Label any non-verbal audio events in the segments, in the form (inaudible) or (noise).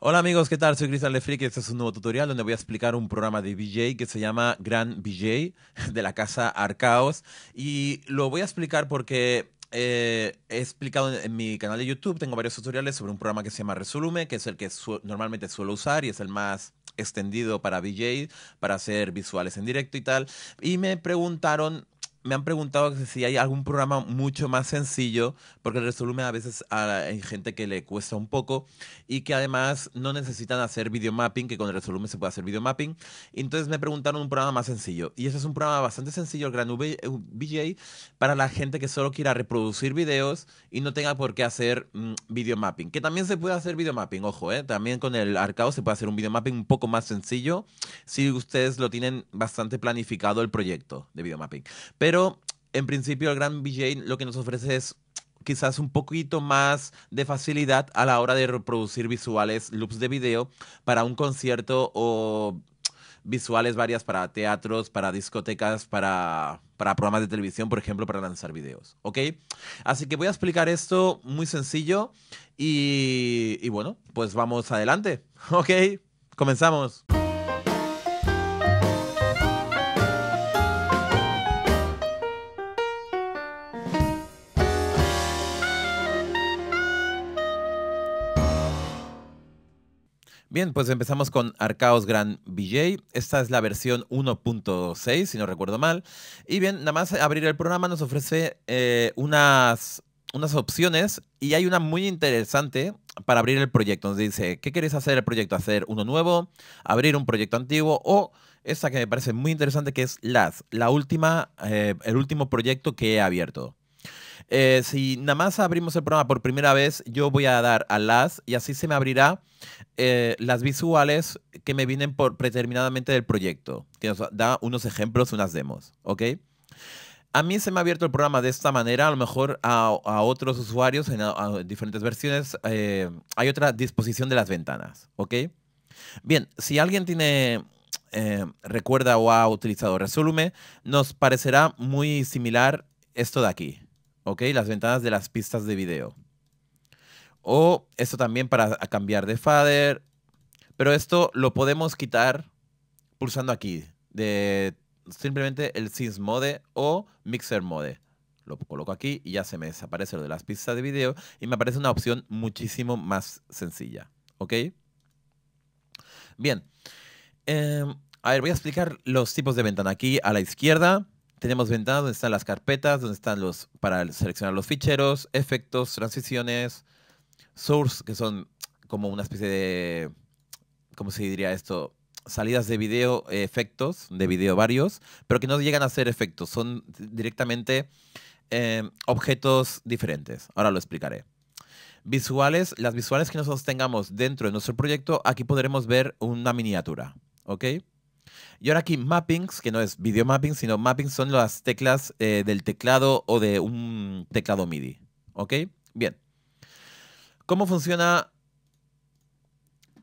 Hola amigos, ¿qué tal? Soy Cristian Lefric y este es un nuevo tutorial donde voy a explicar un programa de VJ que se llama Gran VJ (laughs) de la casa Arcaos y lo voy a explicar porque eh, he explicado en, mi canal de YouTube, tengo varios tutoriales sobre un programa que se llama Resolume, que es el que normalmente suelo usar y es el más extendido para VJ, para hacer visuales en directo y tal. Y me preguntaron me han preguntado si hay algún programa mucho más sencillo, porque el resumen a veces hay gente que le cuesta un poco y que además no necesitan hacer videomapping, que con el resumen se puede hacer videomapping. Entonces me preguntaron un programa más sencillo. Y ese es un programa bastante sencillo, el Gran VJ, eh, para la gente que solo quiera reproducir videos y no tenga por qué hacer mm, video mapping Que también se puede hacer video mapping ojo, eh, también con el arcado se puede hacer un video mapping un poco más sencillo si ustedes lo tienen bastante planificado el proyecto de videomapping. Pero pero en principio el Gran VJ lo que nos ofrece es quizás un poquito más de facilidad a la hora de reproducir visuales, loops de video para un concierto o visuales varias para teatros, para discotecas, para, programas de televisión, por ejemplo, para lanzar videos. ¿Ok? Así que voy a explicar esto muy sencillo y, y bueno, pues vamos adelante. ¿Ok? Comenzamos. Bien, pues empezamos con Arcaos Grand VJ. Esta es la versión 1.6, si no recuerdo mal. Y bien, nada más abrir el programa nos ofrece eh, unas, opciones y hay una muy interesante para abrir el proyecto. Nos dice, ¿qué quieres hacer el proyecto? ¿Hacer uno nuevo? ¿Abrir un proyecto antiguo? O esta que me parece muy interesante que es LAS, la última, eh, el último proyecto que he abierto. Eh, si nada más abrimos el programa por primera vez, yo voy a dar a las y así se me abrirá eh, las visuales que me vienen por, predeterminadamente del proyecto, que nos da unos ejemplos, unas demos, ¿ok? A mí se me ha abierto el programa de esta manera, a lo mejor a, otros usuarios en diferentes versiones eh, hay otra disposición de las ventanas, ¿ok? Bien, si alguien tiene recuerda o ha utilizado Resolume, nos parecerá muy similar esto de aquí. Las ventanas de las pistas de video. O esto también para cambiar de fader. Pero esto lo podemos quitar pulsando aquí. De simplemente el Sys Mode o Mixer Mode. Lo coloco aquí y ya se me desaparece lo de las pistas de video. Y me aparece una opción muchísimo más sencilla. ¿Ok? Bien. Em, a ver, voy a explicar los tipos de ventana. Aquí a la izquierda tenemos ventanas donde están las carpetas, donde están los para seleccionar los ficheros, efectos, transiciones, source, que son como una especie de, ¿cómo se diría esto? Salidas de video, efectos, de video varios, pero que no llegan a ser efectos, son directamente em, objetos diferentes. Ahora lo explicaré. Visuales, las visuales que nosotros tengamos dentro de nuestro proyecto, aquí podremos ver una miniatura, ¿ok? Y ahora aquí mappings, que no es video mapping, sino mappings son las teclas eh, del teclado o de un teclado MIDI. ¿Ok? Bien. ¿Cómo funciona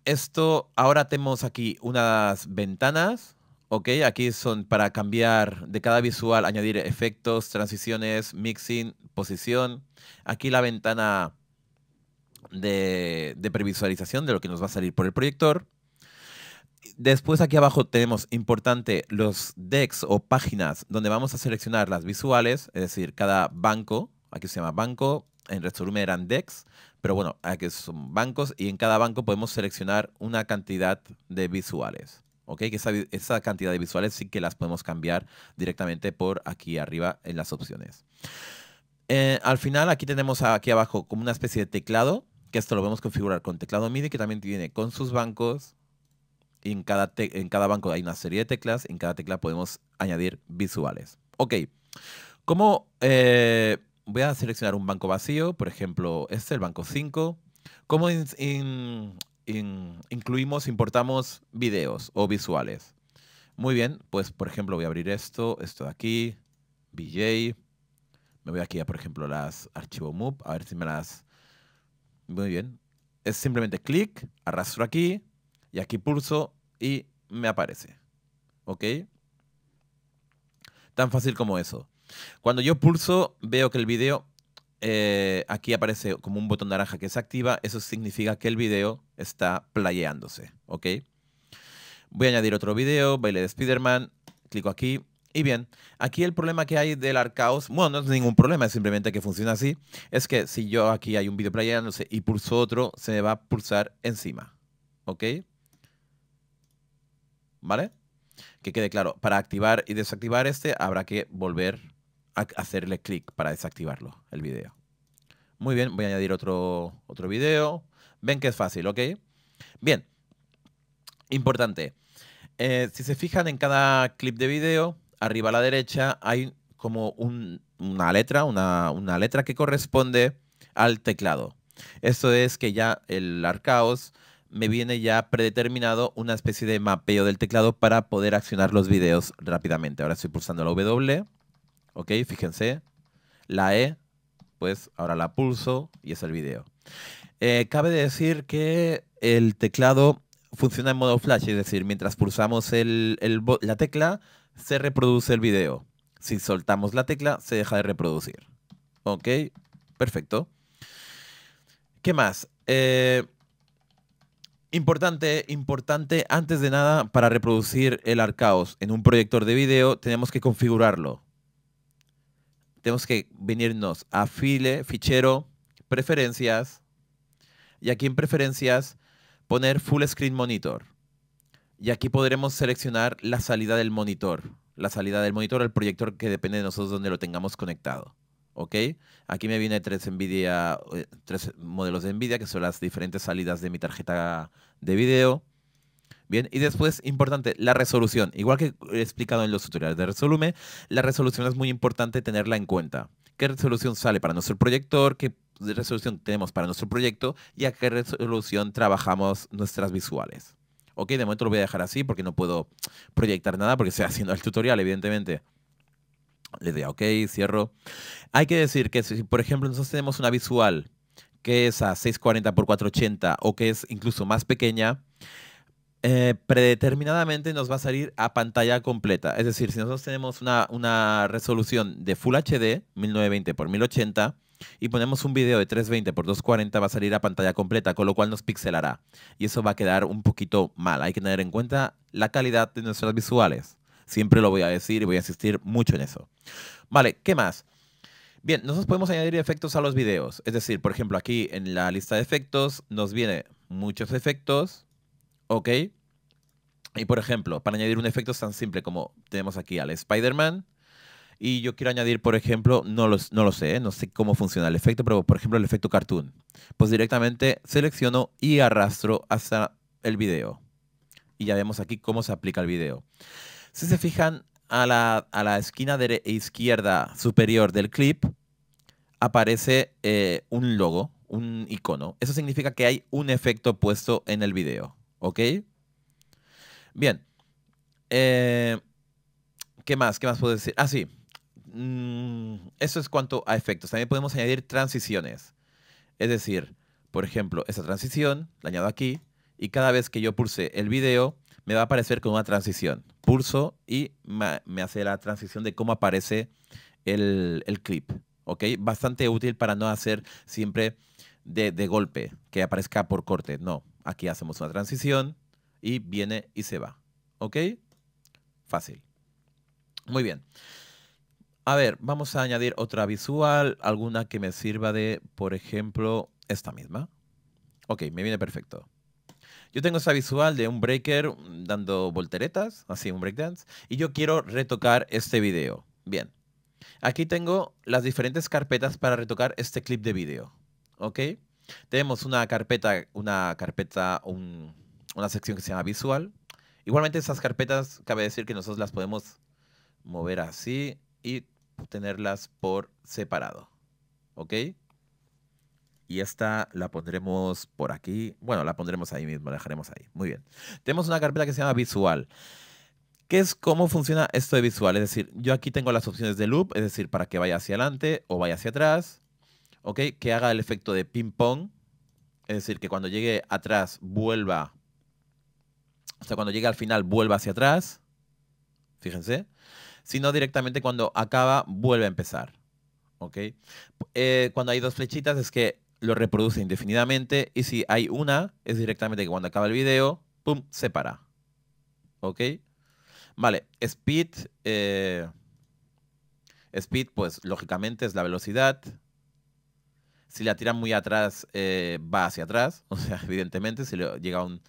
esto? Ahora tenemos aquí unas ventanas. ¿Ok? Aquí son para cambiar de cada visual, añadir efectos, transiciones, mixing, posición. Aquí la ventana de previsualización de lo que nos va a salir por el proyector después aquí abajo tenemos importante los decks o páginas donde vamos a seleccionar las visuales, es decir, cada banco, aquí se llama banco, en resumen eran decks, pero bueno, aquí son bancos y en cada banco podemos seleccionar una cantidad de visuales. ¿ok? Que esa, esa, cantidad de visuales sí que las podemos cambiar directamente por aquí arriba en las opciones. Eh, al final aquí tenemos aquí abajo como una especie de teclado, que esto lo podemos configurar con teclado MIDI, que también tiene con sus bancos, en cada, en cada banco hay una serie de teclas, en cada tecla podemos añadir visuales. Ok, como eh, voy a seleccionar un banco vacío, por ejemplo, este, el banco 5, ¿cómo incluimos, importamos videos o visuales? Muy bien, pues por ejemplo voy a abrir esto, esto de aquí, VJ. me voy aquí a por ejemplo las archivo MOOC, a ver si me las... Muy bien, es simplemente clic, arrastro aquí, y aquí pulso y me aparece. ¿Ok? Tan fácil como eso. Cuando yo pulso, veo que el video eh, aquí aparece como un botón naranja que se activa. Eso significa que el video está playeándose. ¿Ok? Voy a añadir otro video, baile de Spider-Man. Clico aquí. Y bien, aquí el problema que hay del arcaos, bueno, no es ningún problema, es simplemente que funciona así, es que si yo aquí hay un video playándose y pulso otro, se me va a pulsar encima. ¿Ok? ¿vale? Que quede claro, para activar y desactivar este habrá que volver a hacerle clic para desactivarlo, el video. Muy bien, voy a añadir otro, otro video. Ven que es fácil, ¿ok? Bien, importante. Eh, si se fijan en cada clip de video, arriba a la derecha hay como una letra, una, una, letra que corresponde al teclado. Esto es que ya el Arcaos me viene ya predeterminado una especie de mapeo del teclado para poder accionar los videos rápidamente. Ahora estoy pulsando la W, ok, fíjense, la E, pues ahora la pulso y es el video. Eh, cabe decir que el teclado funciona en modo flash, es decir, mientras pulsamos la tecla, se reproduce el video. Si soltamos la tecla, se deja de reproducir. Ok, perfecto. ¿Qué más? Eh, Importante, importante, antes de nada, para reproducir el arcaos en un proyector de video, tenemos que configurarlo. Tenemos que venirnos a file, fichero, preferencias, y aquí en preferencias poner full screen monitor. Y aquí podremos seleccionar la salida del monitor, la salida del monitor el proyector que depende de nosotros donde lo tengamos conectado. ¿ok? Aquí me viene tres NVIDIA, eh, tres modelos de NVIDIA, que son las diferentes salidas de mi tarjeta de video. Bien, y después, importante, la resolución. Igual que he explicado en los tutoriales de Resolume, la resolución es muy importante tenerla en cuenta. ¿Qué resolución sale para nuestro proyector? ¿Qué resolución tenemos para nuestro proyecto? ¿Y a qué resolución trabajamos nuestras visuales? Ok, de momento lo voy a dejar así porque no puedo proyectar nada porque estoy haciendo el tutorial, evidentemente. Le doy OK, cierro. Hay que decir que si, por ejemplo, nosotros tenemos una visual que es a 640 x 480 o que es incluso más pequeña, eh, predeterminadamente nos va a salir a pantalla completa. Es decir, si nosotros tenemos una, una resolución de Full HD, 1920 x 1080, y ponemos un video de 320 x 240 va a salir a pantalla completa, con lo cual nos pixelará. Y eso va a quedar un poquito mal. Hay que tener en cuenta la calidad de nuestras visuales. Siempre lo voy a decir y voy a insistir mucho en eso. Vale, ¿qué más? Bien, nosotros podemos añadir efectos a los videos. Es decir, por ejemplo, aquí en la lista de efectos nos viene muchos efectos, ¿ok? Y por ejemplo, para añadir un efecto tan simple como tenemos aquí al Spider-Man, y yo quiero añadir, por ejemplo, no, no lo sé, ¿eh? no sé cómo funciona el efecto, pero por ejemplo el efecto cartoon. Pues directamente selecciono y arrastro hasta el video. Y ya vemos aquí cómo se aplica el video. Si se fijan a la, esquina de izquierda superior del clip, aparece eh, un logo, un icono. Eso significa que hay un efecto puesto en el video. ¿Ok? Bien. Eh, ¿Qué más? ¿Qué más puedo decir? Ah, sí. Mm, eso es cuanto a efectos. También podemos añadir transiciones. Es decir, por ejemplo, esta transición la añado aquí y cada vez que yo pulse el video, me va a aparecer con una transición. Pulso y me hace la transición de cómo aparece el, clip. ¿Ok? Bastante útil para no hacer siempre de, de golpe, que aparezca por corte. No, aquí hacemos una transición y viene y se va. ¿Ok? Fácil. Muy bien. A ver, vamos a añadir otra visual, alguna que me sirva de, por ejemplo, esta misma. Ok, me viene perfecto. Yo tengo esa visual de un breaker mm, dando volteretas, así un breakdance, y yo quiero retocar este video. Bien. Aquí tengo las diferentes carpetas para retocar este clip de video. ¿Ok? Tenemos una carpeta, una carpeta, una sección que se llama visual. Igualmente esas carpetas, cabe decir que nosotros las podemos mover así y tenerlas por separado. ¿Ok? Y esta la pondremos por aquí. Bueno, la pondremos ahí mismo, la dejaremos ahí. Muy bien. Tenemos una carpeta que se llama visual. ¿Qué es cómo funciona esto de visual? Es decir, yo aquí tengo las opciones de loop, es decir, para que vaya hacia adelante o vaya hacia atrás. ¿Ok? Que haga el efecto de ping-pong. Es decir, que cuando llegue atrás vuelva. O sea, cuando llegue al final vuelva hacia atrás. Fíjense. Sino directamente cuando acaba, vuelve a empezar. ¿Ok? Eh, cuando hay dos flechitas es que lo reproduce indefinidamente y si hay una, es directamente que cuando acaba el video, ¡pum!, se para. ¿Ok? Vale, speed, eh, speed pues lógicamente es la velocidad. Si la tiran muy atrás, eh, va hacia atrás. (laughs) O sea, evidentemente, si, llega un,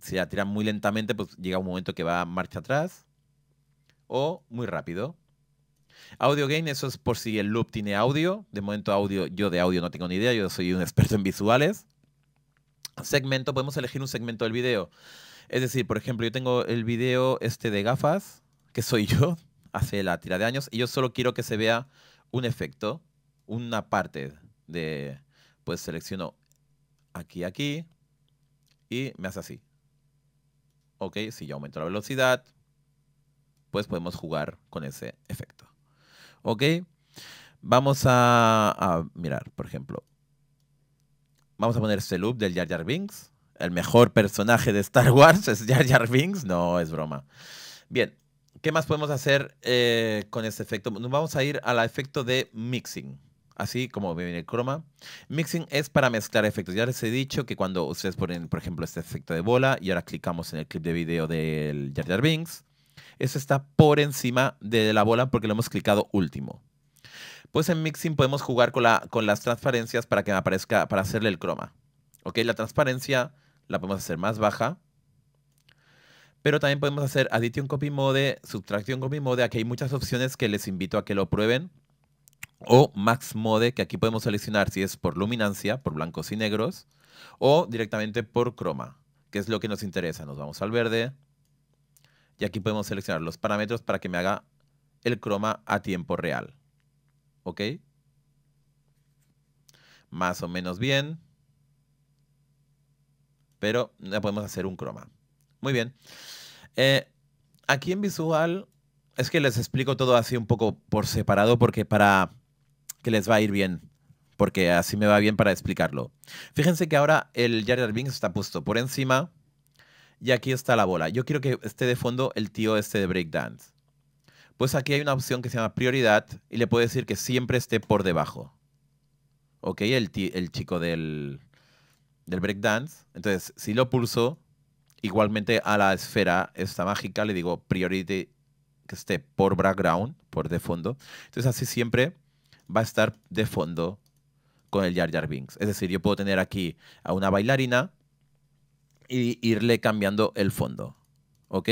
si la tiran muy lentamente, pues llega un momento que va marcha atrás. O muy rápido. Audio gain, eso es por si el loop tiene audio. De momento audio, yo de audio no tengo ni idea, yo soy un (laughs) experto en visuales. Segmento, podemos elegir un segmento del video. Es decir, por ejemplo, yo tengo el video este de gafas, que soy (laughs) yo, hace la tira de años, y yo solo quiero que se vea un efecto, una parte de, pues selecciono aquí, aquí, y me hace así. Ok, si yo aumento la velocidad, pues podemos jugar con ese efecto. ¿Ok? Vamos a, mirar, por ejemplo. Vamos a poner este loop del Jar Jar Binks. El mejor personaje de Star (laughs) Wars es Jar Jar Binks. No, es broma. Bien, ¿qué más podemos hacer eh, con este efecto? Nos vamos a ir al efecto de mixing. Así como viene el croma. Mixing es para mezclar efectos. Ya les he dicho que cuando ustedes ponen, por ejemplo, este efecto de bola y ahora clicamos en el clip de video del Jar Jar Binks, eso está por encima de la bola porque lo hemos clicado último. Pues en Mixing podemos jugar con, la, con las transparencias para que me aparezca, para hacerle el croma. ¿Ok? La transparencia la podemos hacer más baja. Pero también podemos hacer addition copy mode, subtraction copy mode. Aquí hay muchas opciones que les invito a que lo prueben. O max mode, que aquí podemos seleccionar si es por luminancia, por blancos y negros. O directamente por croma, que es lo que nos interesa. Nos vamos al verde. Y aquí podemos seleccionar los parámetros para que me haga el croma a tiempo real. ¿Ok? Más o menos bien. Pero ya podemos hacer un croma. Muy bien. Eh, aquí en visual es que les explico todo así un poco por separado porque para que les va a ir bien. Porque así me va bien para explicarlo. Fíjense que ahora el Yardar Bings está puesto por encima y aquí está la bola. Yo quiero que esté de fondo el tío este de breakdance. Pues aquí hay una opción que se llama prioridad y le puedo decir que siempre esté por debajo. ¿Ok? El, el chico del, del breakdance. Entonces, si lo pulso, igualmente a la esfera esta mágica le digo priority que esté por background, por de fondo. Entonces, así siempre va a estar de fondo con el Jar Jar Binks. Es decir, yo puedo tener aquí a una bailarina y irle cambiando el fondo. ¿Ok?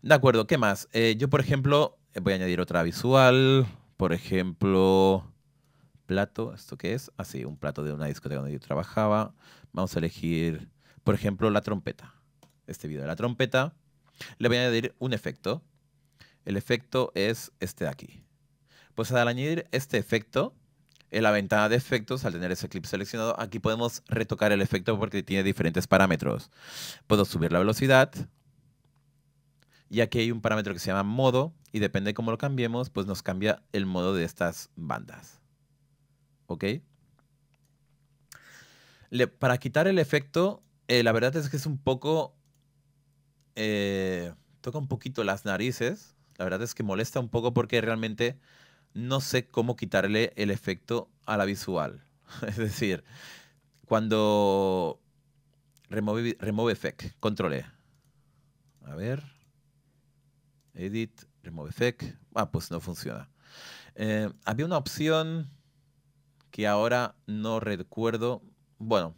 De acuerdo, ¿qué más? Eh, yo, por ejemplo, eh, voy a añadir otra visual. Por ejemplo, plato. ¿Esto qué es? Así, ah, un plato de una discoteca donde yo trabajaba. Vamos a elegir, por ejemplo, la trompeta. Este video de la trompeta. Le voy a añadir un efecto. El efecto es este de aquí. Pues al añadir este efecto, en la ventana de efectos, al tener ese clip seleccionado, aquí podemos retocar el efecto porque tiene diferentes parámetros. Puedo subir la velocidad. Y aquí hay un parámetro que se llama modo. Y depende de cómo lo cambiemos, pues nos cambia el modo de estas bandas. ¿Ok? para quitar el efecto, eh, la verdad es que es un poco... Eh, toca un poquito las narices. La verdad es que molesta un poco porque realmente no sé cómo quitarle el efecto a la visual. (laughs) es decir, cuando remove, effect, control E. A ver, edit, remove effect. Ah, pues no funciona. Eh, había una opción que ahora no recuerdo. Bueno,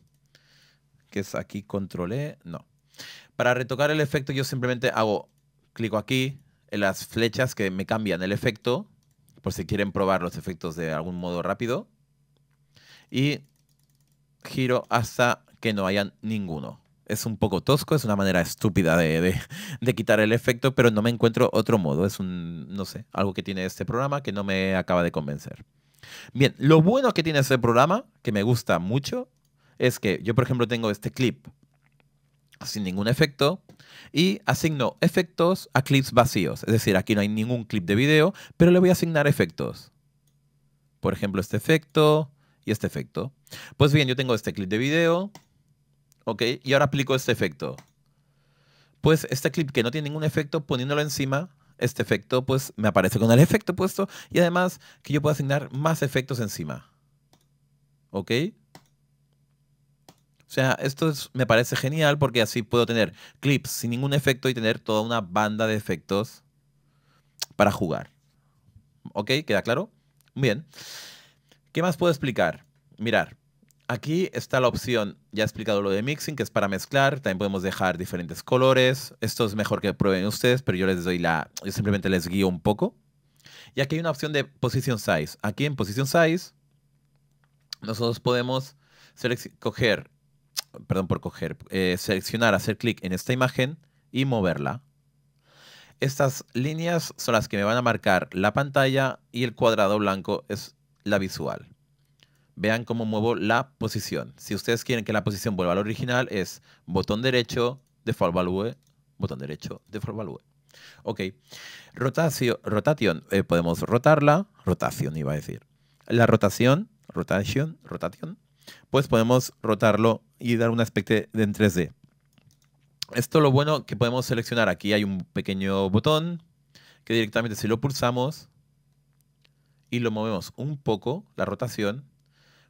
que es aquí control E. No. Para retocar el efecto yo simplemente hago, clico aquí en las flechas que me cambian el efecto por si quieren probar los efectos de algún modo rápido. Y giro hasta que no haya ninguno. Es un poco tosco, es una manera estúpida de, de, quitar el efecto, pero no me encuentro otro modo. Es un, no sé, algo que tiene este programa que no me acaba de convencer. Bien, lo bueno que tiene este programa, que me gusta mucho, es que yo, por ejemplo, tengo este clip sin ningún efecto y asigno efectos a clips vacíos. Es decir, aquí no hay ningún clip de video, pero le voy a asignar efectos. Por ejemplo, este efecto y este efecto. Pues bien, yo tengo este clip de video, ¿ok? Y ahora aplico este efecto. Pues este clip que no tiene ningún efecto, poniéndolo encima, este efecto pues me aparece con el efecto puesto y además que yo puedo asignar más efectos encima. ¿Ok? O sea, esto me parece genial porque así puedo tener clips sin ningún efecto y tener toda una banda de efectos para jugar. ¿Ok? ¿Queda claro? Bien. ¿Qué más puedo explicar? Mirar. Aquí está la opción, ya he explicado lo de mixing, que es para mezclar. También podemos dejar diferentes colores. Esto es mejor que prueben ustedes, pero yo les doy la. Yo simplemente les guío un poco. Y aquí hay una opción de Position Size. Aquí en Position Size, nosotros podemos coger perdón por coger, eh, seleccionar, hacer clic en esta imagen y moverla. Estas líneas son las que me van a marcar la pantalla y el cuadrado blanco es la visual. Vean cómo muevo la posición. Si ustedes quieren que la posición vuelva al original, es botón derecho, default value, botón derecho, default value. Ok. Rotacio, rotación, eh, podemos rotarla. Rotación iba a decir. La rotación, rotation, rotación pues podemos rotarlo y dar un aspecto en 3D. Esto lo bueno que podemos seleccionar. Aquí hay un pequeño botón que directamente si lo pulsamos y lo movemos un poco, la rotación,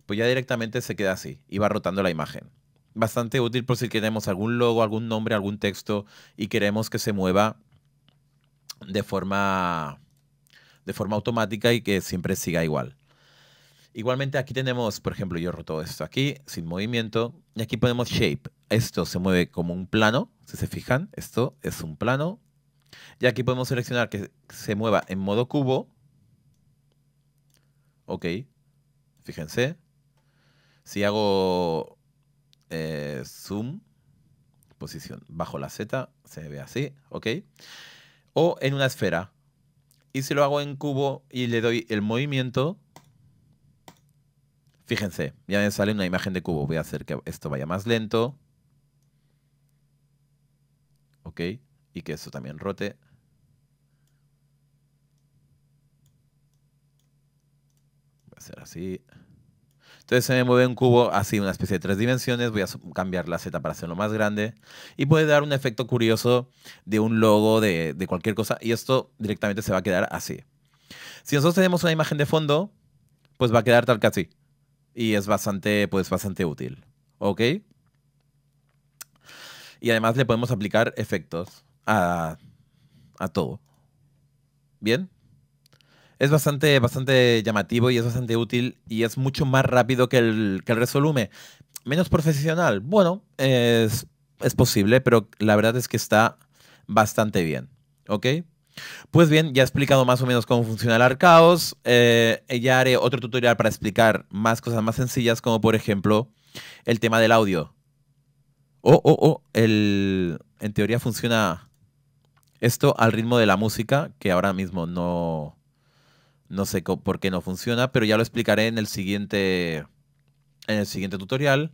pues ya directamente se queda así y va rotando la imagen. Bastante útil por si queremos algún logo, algún nombre, algún texto y queremos que se mueva de forma, de forma automática y que siempre siga igual. Igualmente aquí tenemos, por ejemplo, yo roto esto aquí, sin movimiento, y aquí ponemos shape. Esto se mueve como un plano, si se fijan, esto es un plano. Y aquí podemos seleccionar que se mueva en modo cubo. Ok, fíjense. Si hago eh, zoom, posición bajo la Z, se ve así, ok. O en una esfera. Y si lo hago en cubo y le doy el movimiento, Fíjense, ya me sale una imagen de cubo. Voy a hacer que esto vaya más lento. Ok, y que esto también rote. Voy a hacer así. Entonces se me mueve un cubo así, una especie de tres dimensiones. Voy a cambiar la Z para hacerlo más grande. Y puede dar un efecto curioso de un logo, de, cualquier cosa. Y esto directamente se va a quedar así. Si nosotros tenemos una imagen de fondo, pues va a quedar tal que así y es bastante, pues, bastante útil. ¿Ok? Y además le podemos aplicar efectos a, todo. ¿Bien? es bastante, bastante llamativo y es bastante útil y es mucho más rápido que el, que el Resolume. Menos profesional, bueno, es, es posible, pero la verdad es que está bastante bien. ¿Ok? Pues bien, ya he explicado más o menos cómo funciona el arcaos. Eh, ya haré otro tutorial para explicar más cosas más sencillas, como por ejemplo el tema del audio. Oh, oh, oh, el, en teoría funciona esto al ritmo de la música, que ahora mismo no, no sé por qué no funciona, pero ya lo explicaré en el siguiente, en el siguiente tutorial.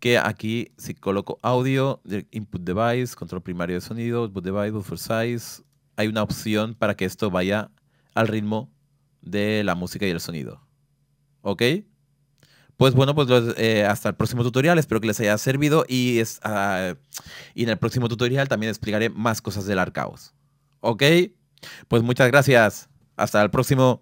Que aquí si coloco audio, input device, control primario de sonido, input device, buffer size, hay una opción para que esto vaya al ritmo de la música y el sonido. ¿Ok? Pues bueno, pues eh, hasta el próximo tutorial. Espero que les haya servido y, es, ah, y en el próximo tutorial también explicaré más cosas del Arcaos. ¿Ok? Pues muchas gracias. Hasta el próximo.